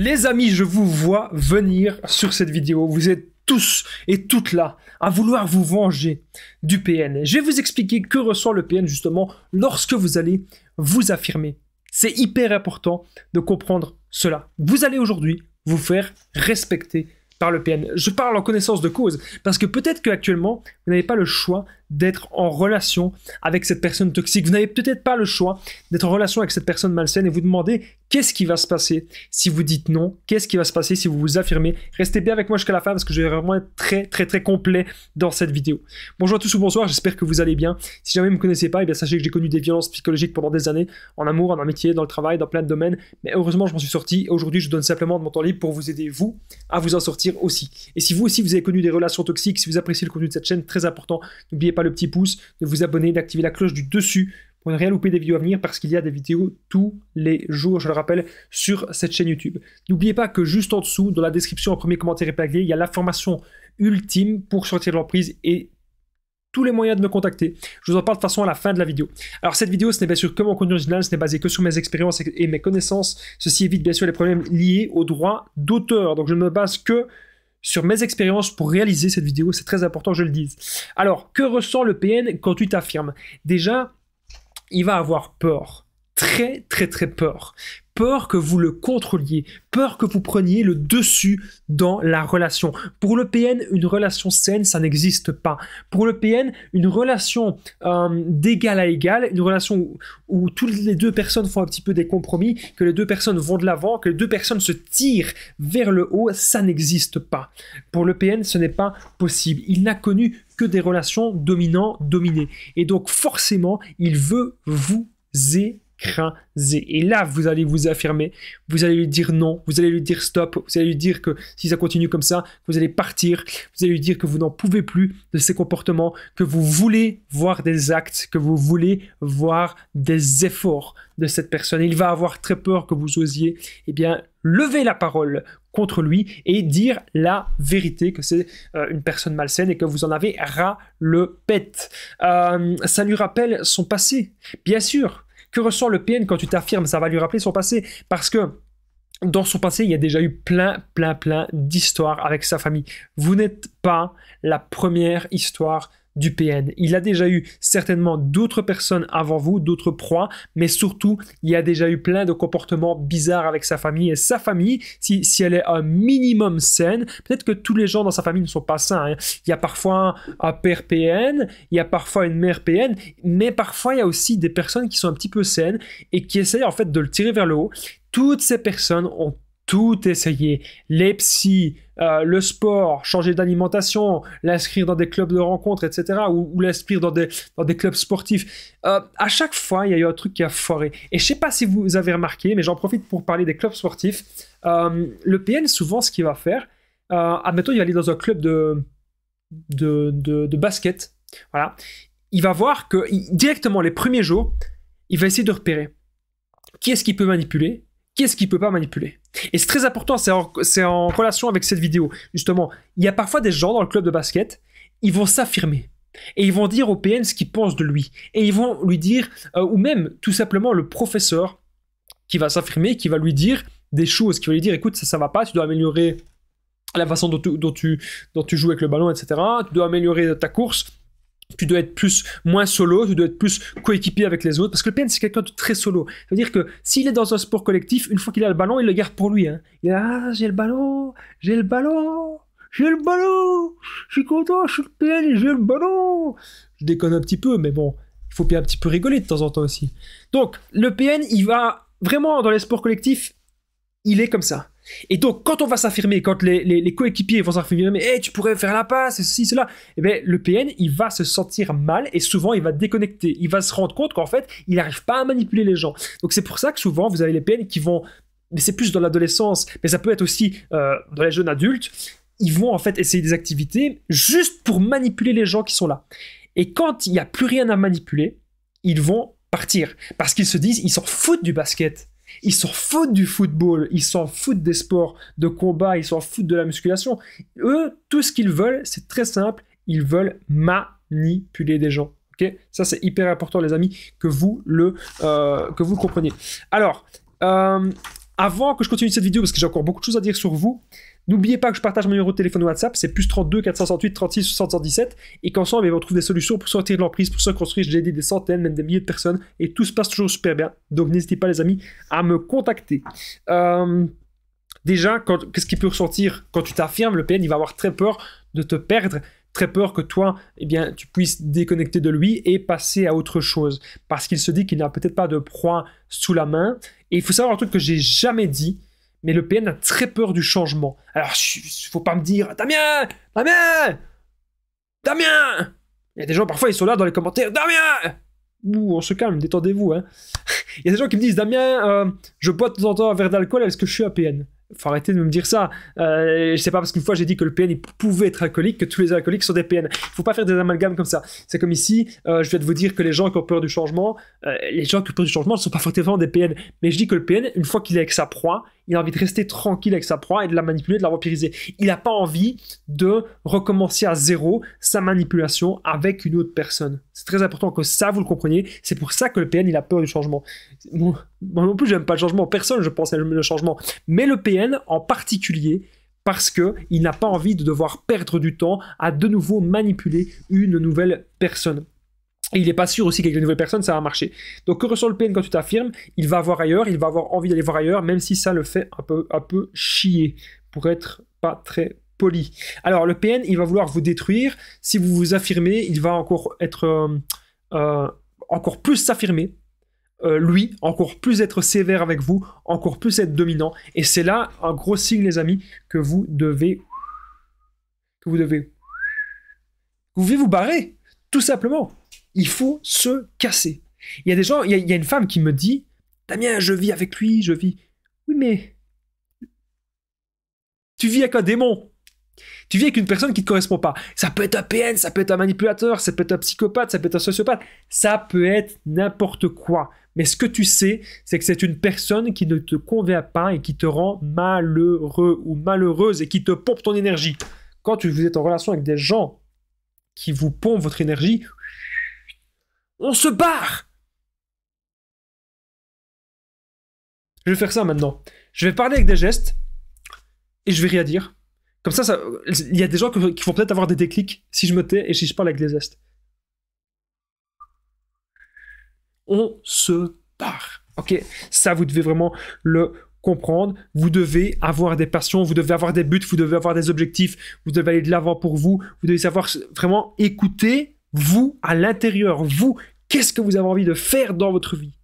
Les amis, je vous vois venir sur cette vidéo. Vous êtes tous et toutes là à vouloir vous venger du PN. Je vais vous expliquer que ressent le PN justement lorsque vous allez vous affirmer. C'est hyper important de comprendre cela. Vous allez aujourd'hui vous faire respecter par le PN. Je parle en connaissance de cause parce que peut-être qu'actuellement, vous n'avez pas le choix d'être en relation avec cette personne toxique. Vous n'avez peut-être pas le choix d'être en relation avec cette personne malsaine et vous demandez Qu'est-ce qui va se passer si vous dites non Qu'est-ce qui va se passer si vous vous affirmez Restez bien avec moi jusqu'à la fin parce que je vais vraiment être très très très complet dans cette vidéo. Bonjour à tous ou bonsoir, j'espère que vous allez bien. Si jamais vous ne me connaissez pas, eh bien, sachez que j'ai connu des violences psychologiques pendant des années, en amour, en amitié, dans le travail, dans plein de domaines. Mais heureusement, je m'en suis sorti. Aujourd'hui, je donne simplement de mon temps libre pour vous aider, vous, à vous en sortir aussi. Et si vous aussi, vous avez connu des relations toxiques, si vous appréciez le contenu de cette chaîne, très important, n'oubliez pas le petit pouce, de vous abonner, d'activer la cloche du dessus pour rien louper des vidéos à venir parce qu'il y a des vidéos tous les jours, je le rappelle, sur cette chaîne YouTube. N'oubliez pas que juste en dessous, dans la description, en premier commentaire épinglé, il y a l'information ultime pour sortir de l'emprise et tous les moyens de me contacter. Je vous en parle de façon à la fin de la vidéo. Alors cette vidéo, ce n'est bien sûr que mon contenu original, ce n'est basé que sur mes expériences et mes connaissances. Ceci évite bien sûr les problèmes liés au droit d'auteur. Donc je ne me base que sur mes expériences pour réaliser cette vidéo, c'est très important, je le dise. Alors, que ressent le PN quand tu t'affirmes Déjà, il va avoir peur. Très, très, très peur. Peur que vous le contrôliez, peur que vous preniez le dessus dans la relation. Pour le PN, une relation saine, ça n'existe pas. Pour le PN, une relation euh, d'égal à égal, une relation où, toutes les deux personnes font un petit peu des compromis, que les deux personnes vont de l'avant, que les deux personnes se tirent vers le haut, ça n'existe pas. Pour le PN, ce n'est pas possible. Il n'a connu que des relations dominant dominées. Et donc forcément, il veut vous écraser. Et là, vous allez vous affirmer, vous allez lui dire non, vous allez lui dire stop, vous allez lui dire que si ça continue comme ça, vous allez partir, vous allez lui dire que vous n'en pouvez plus de ces comportements, que vous voulez voir des actes, que vous voulez voir des efforts de cette personne. Il va avoir très peur que vous osiez, et eh bien, lever la parole contre lui et dire la vérité que c'est euh, une personne malsaine et que vous en avez ras le pète. Euh, ça lui rappelle son passé, bien sûr. Que ressent le PN quand tu t'affirmes Ça va lui rappeler son passé parce que dans son passé, il y a déjà eu plein, plein, plein d'histoires avec sa famille. Vous n'êtes pas la première histoire du PN. Il a déjà eu certainement d'autres personnes avant vous, d'autres proies, mais surtout, il a déjà eu plein de comportements bizarres avec sa famille. Et sa famille, si, si elle est un minimum saine, peut-être que tous les gens dans sa famille ne sont pas sains. Hein. Il y a parfois un, un père PN, il y a parfois une mère PN, mais parfois il y a aussi des personnes qui sont un petit peu saines et qui essayent en fait de le tirer vers le haut. Toutes ces personnes ont tout essayer. Les psys, euh, le sport, changer d'alimentation, l'inscrire dans des clubs de rencontres, etc. Ou, l'inscrire dans des, dans des clubs sportifs. Euh, à chaque fois, il y a eu un truc qui a foiré. Et je sais pas si vous avez remarqué, mais j'en profite pour parler des clubs sportifs. Euh, le PN, souvent, ce qu'il va faire, admettons, il va aller dans un club de, de, basket. Voilà. Il va voir que directement les premiers jours, il va essayer de repérer qui est-ce qu'il peut manipuler qu'est-ce qu'il peut pas manipuler Et c'est très important, c'est en, relation avec cette vidéo. Justement, il y a parfois des gens dans le club de basket, ils vont s'affirmer. Et ils vont dire au PN ce qu'ils pensent de lui. Et ils vont lui dire, euh, ou même tout simplement le professeur qui va s'affirmer, qui va lui dire des choses, qui va lui dire, écoute, ça, ça va pas, tu dois améliorer la façon dont tu, dont tu, dont tu joues avec le ballon, etc. Tu dois améliorer ta course tu dois être plus moins solo, tu dois être plus coéquipier avec les autres, parce que le PN c'est quelqu'un de très solo. C'est-à-dire que s'il est dans un sport collectif, une fois qu'il a le ballon, il le garde pour lui. Hein. Il a ah, j'ai le ballon, j'ai le ballon, j'ai le ballon, je suis content, je suis le PN, j'ai le ballon. Je déconne un petit peu, mais bon, il faut bien un petit peu rigoler de temps en temps aussi. Donc le PN, il va vraiment dans les sports collectifs, il est comme ça. Et donc, quand on va s'affirmer, quand les, coéquipiers vont s'affirmer, mais tu pourrais faire la passe, ceci, cela, eh bien, le PN, il va se sentir mal et souvent, il va déconnecter. Il va se rendre compte qu'en fait, il n'arrive pas à manipuler les gens. Donc, c'est pour ça que souvent, vous avez les PN qui vont, mais c'est plus dans l'adolescence, mais ça peut être aussi euh, dans les jeunes adultes, ils vont en fait essayer des activités juste pour manipuler les gens qui sont là. Et quand il n'y a plus rien à manipuler, ils vont partir parce qu'ils se disent, ils s'en foutent du basket. Ils s'en foutent du football, ils s'en foutent des sports de combat, ils s'en foutent de la musculation. Eux, tout ce qu'ils veulent, c'est très simple, ils veulent manipuler des gens. ok ça c'est hyper important les amis que vous le euh, que vous compreniez. Alors euh, avant que je continue cette vidéo parce que j'ai encore beaucoup de choses à dire sur vous, N'oubliez pas que je partage mon numéro de téléphone WhatsApp, c'est plus 32 468 36 77, et qu'ensemble, eh ben, on trouve des solutions pour sortir de l'emprise, pour se construire. J'ai aidé des centaines, même des milliers de personnes, et tout se passe toujours super bien. Donc n'hésitez pas, les amis, à me contacter. Euh, déjà, qu'est-ce qui peut ressortir quand tu t'affirmes Le PN, il va avoir très peur de te perdre très peur que toi, eh bien, tu puisses déconnecter de lui et passer à autre chose. Parce qu'il se dit qu'il n'a peut-être pas de proie sous la main. Et il faut savoir un truc que j'ai jamais dit, mais le PN a très peur du changement. Alors, il faut pas me dire Damien Damien Damien Il y a des gens, parfois, ils sont là dans les commentaires Damien Ouh, on se calme, détendez-vous. Hein. il y a des gens qui me disent Damien, euh, je bois de temps en temps un verre d'alcool, est-ce que je suis un PN faut arrêter de me dire ça. Euh, je sais pas parce qu'une fois j'ai dit que le PN il pouvait être alcoolique, que tous les alcooliques sont des PN. Il faut pas faire des amalgames comme ça. C'est comme ici, euh, je viens de vous dire que les gens qui ont peur du changement, euh, les gens qui ont peur du changement ne sont pas forcément des PN. Mais je dis que le PN, une fois qu'il est avec sa proie, il a envie de rester tranquille avec sa proie et de la manipuler, de la vampiriser. Il n'a pas envie de recommencer à zéro sa manipulation avec une autre personne. C'est très important que ça, vous le compreniez. C'est pour ça que le PN, il a peur du changement. Moi, non plus, j'aime pas le changement. Personne, je pense, aime le changement. Mais le PN, en particulier, parce qu'il n'a pas envie de devoir perdre du temps à de nouveau manipuler une nouvelle personne. Et il n'est pas sûr aussi qu'avec les nouvelles personnes, ça va marcher. Donc, que ressent le PN quand tu t'affirmes Il va voir ailleurs, il va avoir envie d'aller voir ailleurs, même si ça le fait un peu, chier, pour être pas très poli. Alors, le PN, il va vouloir vous détruire. Si vous vous affirmez, il va encore être. Euh, euh, encore plus s'affirmer. Euh, lui, encore plus être sévère avec vous, encore plus être dominant. Et c'est là un gros signe, les amis, que vous devez. Que vous devez. Vous devez vous barrer, tout simplement. Il faut se casser. Il y a des gens, il y, a, une femme qui me dit Damien, je vis avec lui, je vis. Oui, mais. Tu vis avec un démon. Tu vis avec une personne qui ne te correspond pas. Ça peut être un PN, ça peut être un manipulateur, ça peut être un psychopathe, ça peut être un sociopathe, ça peut être n'importe quoi. Mais ce que tu sais, c'est que c'est une personne qui ne te convient pas et qui te rend malheureux ou malheureuse et qui te pompe ton énergie. Quand vous êtes en relation avec des gens qui vous pompent votre énergie, on se barre Je vais faire ça maintenant. Je vais parler avec des gestes et je vais rien dire. Comme ça, ça il y a des gens qui vont peut-être avoir des déclics si je me tais et si je parle avec des gestes. On se barre. Ok Ça, vous devez vraiment le comprendre. Vous devez avoir des passions, vous devez avoir des buts, vous devez avoir des objectifs, vous devez aller de l'avant pour vous, vous devez savoir vraiment écouter vous, à l'intérieur, vous, qu'est-ce que vous avez envie de faire dans votre vie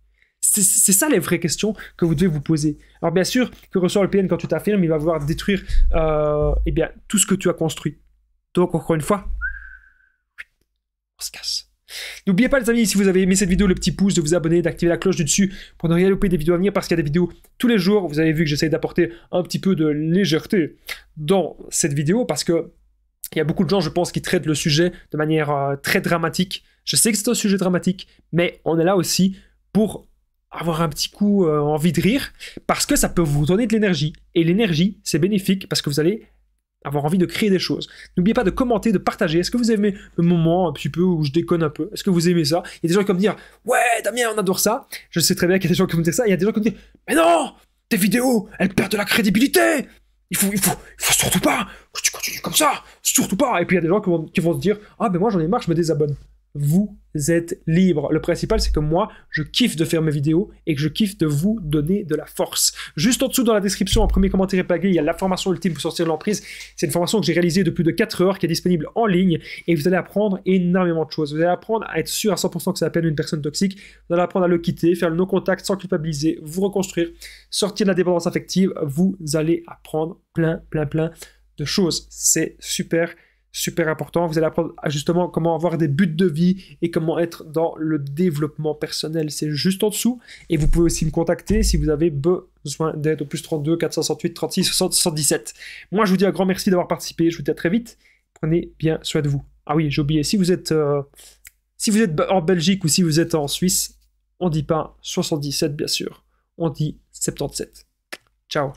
c'est ça les vraies questions que vous devez vous poser. Alors bien sûr que ressort le PN quand tu t'affirmes, il va vouloir détruire euh, eh bien, tout ce que tu as construit. Donc encore une fois, on se casse. N'oubliez pas les amis, si vous avez aimé cette vidéo, le petit pouce, de vous abonner, d'activer la cloche du dessus pour ne rien louper des vidéos à venir parce qu'il y a des vidéos tous les jours. Vous avez vu que j'essaie d'apporter un petit peu de légèreté dans cette vidéo parce que il y a beaucoup de gens, je pense, qui traitent le sujet de manière euh, très dramatique. Je sais que c'est un sujet dramatique, mais on est là aussi pour avoir un petit coup euh, envie de rire, parce que ça peut vous donner de l'énergie. Et l'énergie, c'est bénéfique, parce que vous allez avoir envie de créer des choses. N'oubliez pas de commenter, de partager. Est-ce que vous aimez le moment un petit peu où je déconne un peu Est-ce que vous aimez ça Il y a des gens qui vont me dire Ouais, Damien, on adore ça. Je sais très bien qu'il y a des gens qui vont me dire ça. Il y a des gens qui vont me dire Mais non Tes vidéos, elles perdent de la crédibilité il faut, il faut, surtout pas que tu continues comme ça, surtout pas. Et puis il y a des gens qui vont, se dire, ah mais moi j'en ai marre, je me désabonne vous êtes libre. Le principal, c'est que moi, je kiffe de faire mes vidéos et que je kiffe de vous donner de la force. Juste en dessous, dans la description, en premier commentaire épagué, il y a la formation ultime pour sortir de l'emprise. C'est une formation que j'ai réalisée de plus de 4 heures, qui est disponible en ligne, et vous allez apprendre énormément de choses. Vous allez apprendre à être sûr à 100% que ça appelle une personne toxique. Vous allez apprendre à le quitter, faire le non-contact sans culpabiliser, vous reconstruire, sortir de la dépendance affective. Vous allez apprendre plein, plein, plein de choses. C'est super super important. Vous allez apprendre justement comment avoir des buts de vie et comment être dans le développement personnel. C'est juste en dessous. Et vous pouvez aussi me contacter si vous avez besoin d'être au plus 32 468 36 60 77. Moi, je vous dis un grand merci d'avoir participé. Je vous dis à très vite. Prenez bien soin de vous. Ah oui, j'ai oublié. Si vous êtes, euh, si vous êtes en Belgique ou si vous êtes en Suisse, on dit pas 77 bien sûr. On dit 77. Ciao.